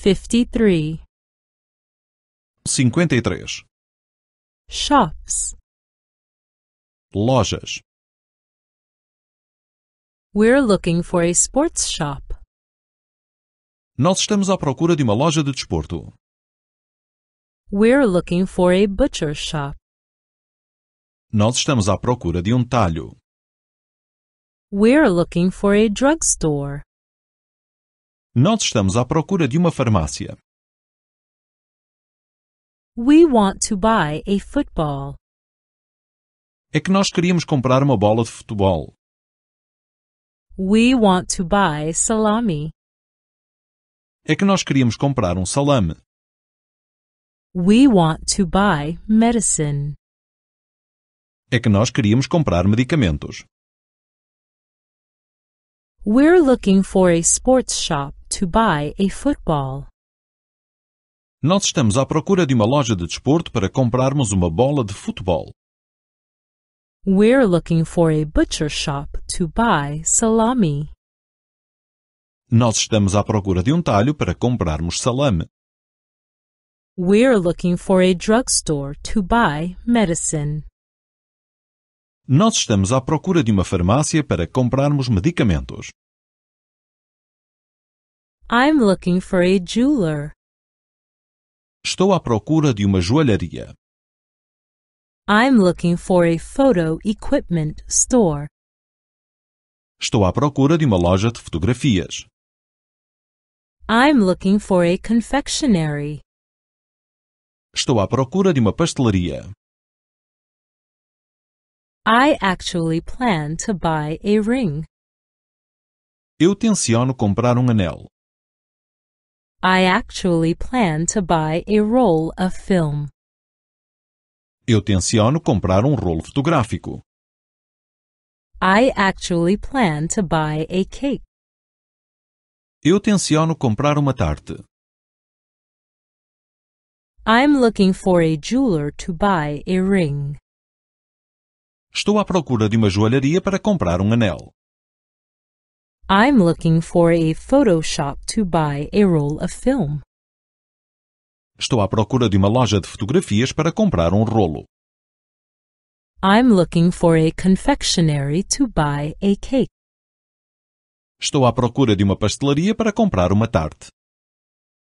53 53 Shops Lojas We're looking for a sports shop. Nós estamos à procura de uma loja de desporto. We're looking for a butcher shop. Nós estamos à procura de um talho. We're looking for a drugstore. Nós estamos à procura de uma farmácia. We want to buy a football. É que nós queríamos comprar uma bola de futebol. We want to buy salami. É que nós queríamos comprar um salame. We want to buy medicine. É que nós queríamos comprar medicamentos. We're looking for a sports shop to buy a football. Nós estamos à procura de uma loja de desporto para comprarmos uma bola de futebol. We're looking for a butcher shop to buy salami. Nós estamos à procura de um talho para comprarmos salame. We're looking for a drugstore to buy medicine. Nós estamos à procura de uma farmácia para comprarmos medicamentos. I'm looking for a jeweler. Estou à procura de uma joalharia. I'm looking for a photo equipment store. Estou à procura de uma loja de fotografias. I'm looking for a confectionery. Estou à procura de uma pastelaria. I actually plan to buy a ring. Eu tenciono comprar um anel. I actually plan to buy a roll of film. Eu tenciono comprar um rolo fotográfico. I actually plan to buy a cake. Eu tenciono comprar uma tarte. I'm looking for a jeweler to buy a ring. Estou à procura de uma joalharia para comprar um anel. I'm looking for a Photoshop to buy a roll of film. Estou à procura de uma loja de fotografias para comprar um rolo. I'm looking for a confectionery to buy a cake. Estou à procura de uma pastelaria para comprar uma tarte.